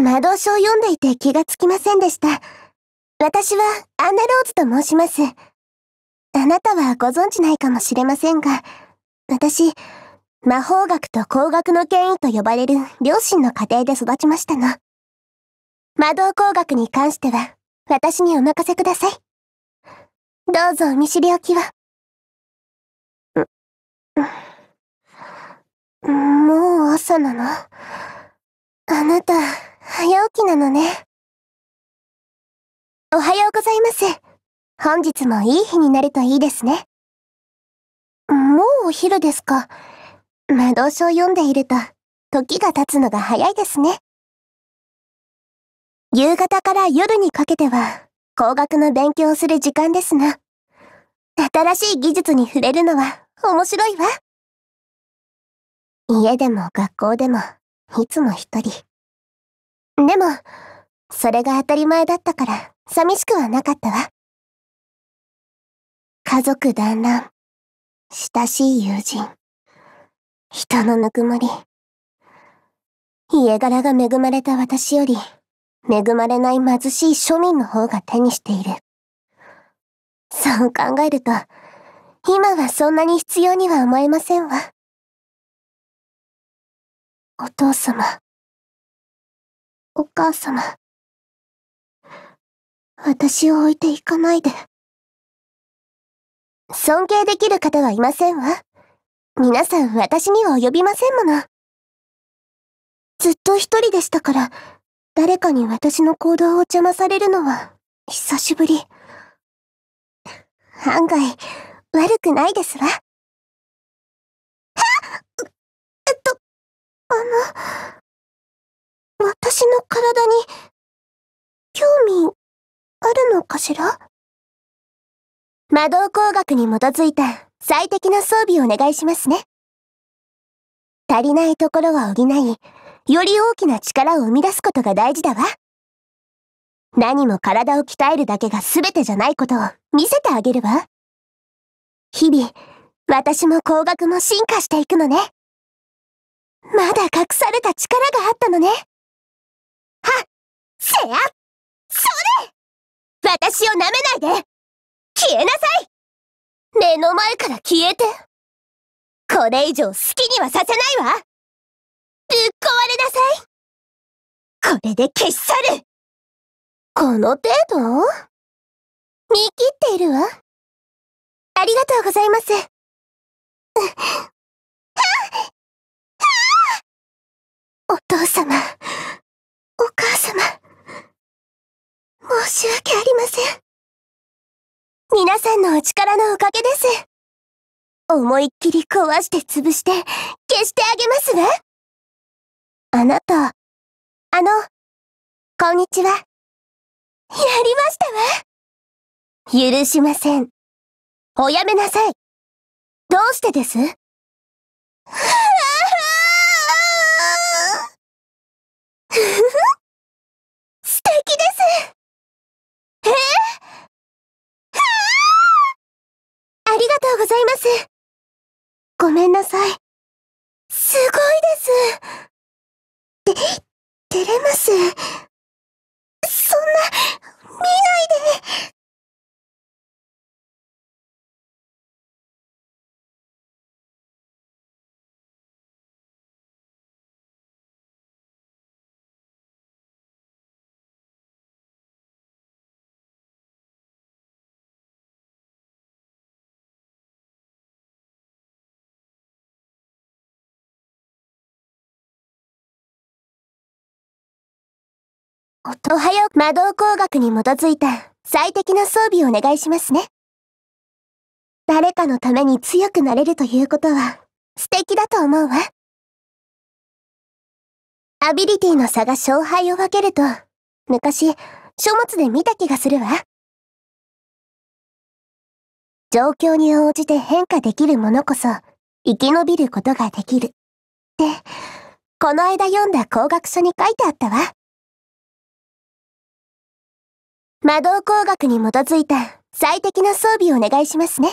魔導書を読んでいて気がつきませんでした。私はアンナローズと申します。あなたはご存知ないかもしれませんが、私、魔法学と工学の権威と呼ばれる両親の家庭で育ちましたの。魔導工学に関しては、私にお任せください。どうぞお見知りおきは。もう朝なのあなた。早起きなのね。おはようございます。本日もいい日になるといいですね。もうお昼ですか。魔導書を読んでいると、時が経つのが早いですね。夕方から夜にかけては、工学の勉強をする時間ですが、新しい技術に触れるのは面白いわ。家でも学校でも、いつも一人。でも、それが当たり前だったから寂しくはなかったわ。家族団らん、親しい友人、人のぬくもり。家柄が恵まれた私より、恵まれない貧しい庶民の方が手にしている。そう考えると、今はそんなに必要には思えませんわ。お父様。お母様。私を置いていかないで。尊敬できる方はいませんわ。皆さん私には及びませんもの。ずっと一人でしたから、誰かに私の行動を邪魔されるのは、久しぶり。案外、悪くないですわ。えっと、あの、私の体に、興味、あるのかしら魔導工学に基づいた最適な装備をお願いしますね。足りないところは補い、より大きな力を生み出すことが大事だわ。何も体を鍛えるだけが全てじゃないことを見せてあげるわ。日々、私も工学も進化していくのね。まだ隠された力があったのね。せやそれ私を舐めないで消えなさい目の前から消えてこれ以上好きにはさせないわぶっ壊れなさいこれで消し去るこの程度見切っているわ。ありがとうございます。お父様。し訳ありません。皆さんのお力のおかげです。思いっきり壊して潰して消してあげますわ。あなた、あの、こんにちは。やりましたわ。許しません。おやめなさい。どうしてですごめんなさい。すごいです。て、照れます。そんな、おはよう。魔導工学に基づいた最適な装備をお願いしますね。誰かのために強くなれるということは素敵だと思うわ。アビリティの差が勝敗を分けると、昔、書物で見た気がするわ。状況に応じて変化できるものこそ、生き延びることができる。って、この間読んだ工学書に書いてあったわ。魔導工学に基づいた最適な装備をお願いしますね。